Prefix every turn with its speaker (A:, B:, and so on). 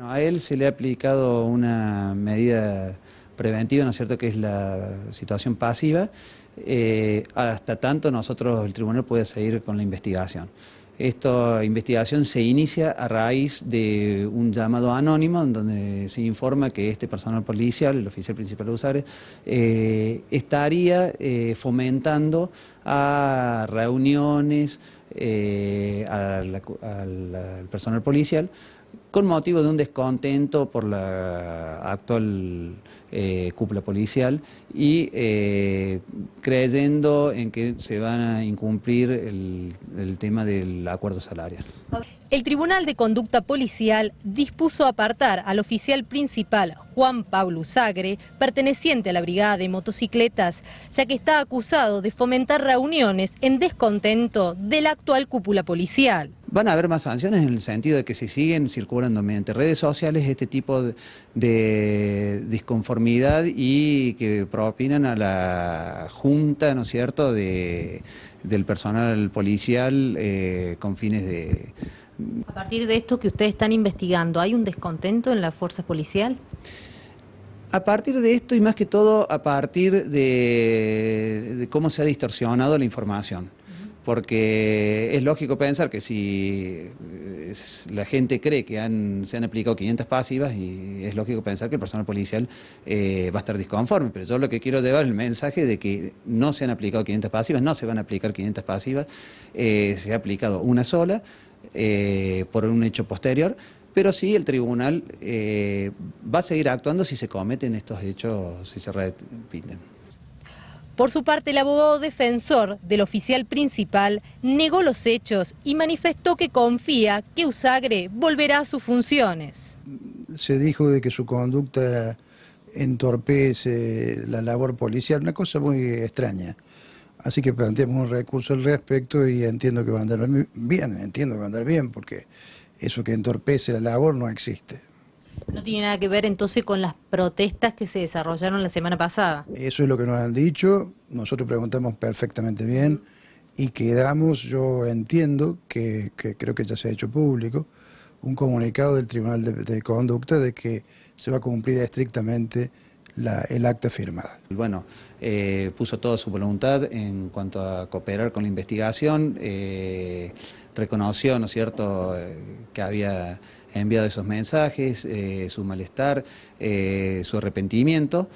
A: a él se le ha aplicado una medida preventiva, ¿no es cierto?, que es la situación pasiva. Eh, hasta tanto nosotros, el tribunal puede seguir con la investigación. Esta investigación se inicia a raíz de un llamado anónimo en donde se informa que este personal policial, el oficial principal de Usares, eh, estaría eh, fomentando a reuniones, eh, al, personal policial con motivo de un descontento por la actual eh, cúpula policial y eh, creyendo en que se van a incumplir el, tema del acuerdo salarial.
B: El Tribunal de Conducta Policial dispuso apartar al oficial principal Juan Pablo Sagre, perteneciente a la Brigada de Motocicletas, ya que está acusado de fomentar reuniones en descontento de la actual cúpula policial.
A: Van a haber más sanciones en el sentido de que se siguen circulando mediante redes sociales este tipo de, disconformidad y que propinan a la junta, ¿no es cierto?, de, del personal policial eh, con fines de...
B: A partir de esto que ustedes están investigando, ¿hay un descontento en la fuerza policial?
A: A partir de esto y más que todo a partir de cómo se ha distorsionado la información porque es lógico pensar que si eh, la gente cree que se han aplicado 500 pasivas, y es lógico pensar que el personal policial eh, va a estar disconforme, pero yo lo que quiero llevar es el mensaje de que no se han aplicado 500 pasivas, no se van a aplicar 500 pasivas, eh, se ha aplicado una sola por un hecho posterior, pero sí el tribunal va a seguir actuando si se cometen estos hechos, si se repiten.
B: Por su parte, el abogado defensor del oficial principal negó los hechos y manifestó que confía que Usagre volverá a sus funciones.
C: Se dijo de que su conducta entorpece la labor policial, una cosa muy extraña. Así que planteamos un recurso al respecto y entiendo que va a andar bien, entiendo que va a andar bien, porque eso que entorpece la labor no existe.
B: No tiene nada que ver entonces con las protestas que se desarrollaron la semana pasada.
C: Eso es lo que nos han dicho, nosotros preguntamos perfectamente bien y quedamos, yo entiendo, que, creo que ya se ha hecho público, un comunicado del Tribunal de, Conducta de que se va a cumplir estrictamente el acta firmada.
A: Bueno, eh, puso toda su voluntad en cuanto a cooperar con la investigación, eh, reconoció, ¿no es cierto?, eh, que había ha enviado esos mensajes, eh, su malestar, eh, su arrepentimiento.